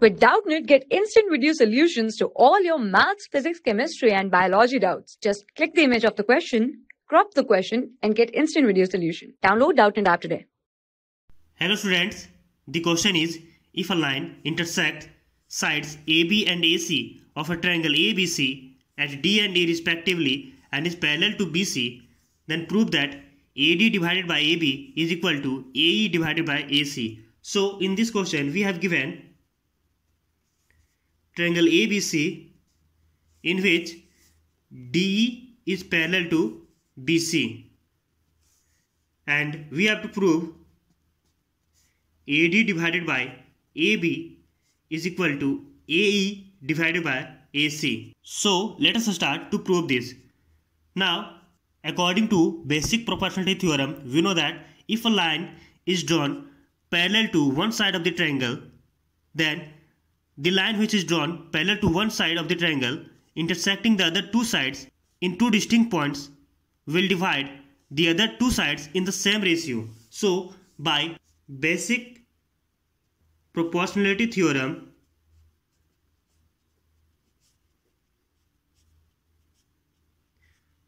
With Doubtnit, get instant video solutions to all your maths, physics, chemistry, and biology doubts. Just click the image of the question, crop the question, and get instant video solution. Download Doubtnit app today. Hello students, the question is, if a line intersects sides AB and AC of a triangle ABC at D and E respectively and is parallel to BC, then prove that AD divided by AB is equal to AE divided by AC. So in this question, we have given triangle ABC in which DE is parallel to BC and we have to prove AD divided by AB is equal to AE divided by AC. So let us start to prove this. Now according to basic proportionality theorem we know that if a line is drawn parallel to one side of the triangle then the line which is drawn parallel to one side of the triangle intersecting the other two sides in two distinct points will divide the other two sides in the same ratio. So by basic proportionality theorem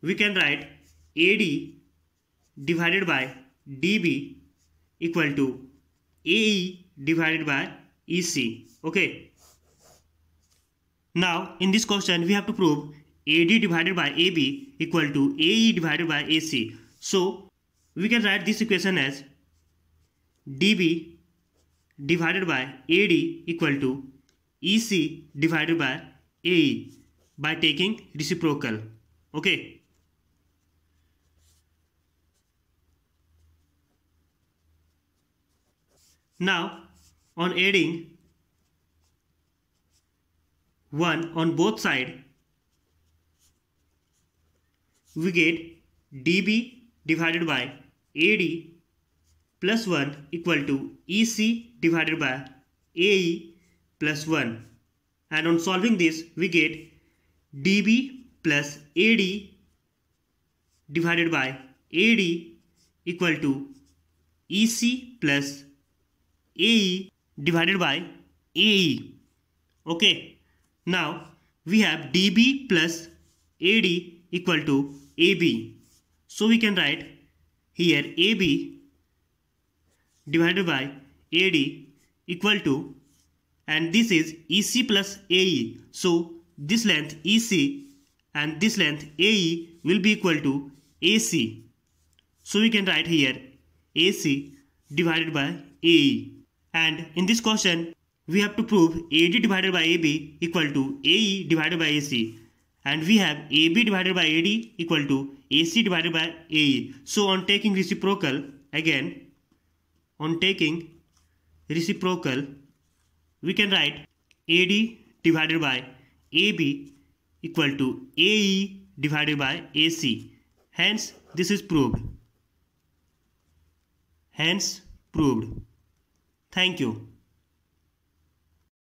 we can write AD divided by DB equal to AE divided by EC okay now in this question we have to prove AD divided by AB equal to AE divided by AC. So we can write this equation as DB divided by AD equal to EC divided by AE by taking reciprocal. Okay. Now on adding 1 on both side we get dB divided by AD plus 1 equal to EC divided by AE plus 1 and on solving this we get dB plus AD divided by AD equal to EC plus AE divided by AE okay now we have DB plus AD equal to AB. So we can write here AB divided by AD equal to and this is EC plus AE. So this length EC and this length AE will be equal to AC. So we can write here AC divided by AE. And in this question we have to prove AD divided by AB equal to AE divided by AC. And we have AB divided by AD equal to AC divided by AE. So on taking reciprocal, again, on taking reciprocal, we can write AD divided by AB equal to AE divided by AC. Hence, this is proved. Hence, proved. Thank you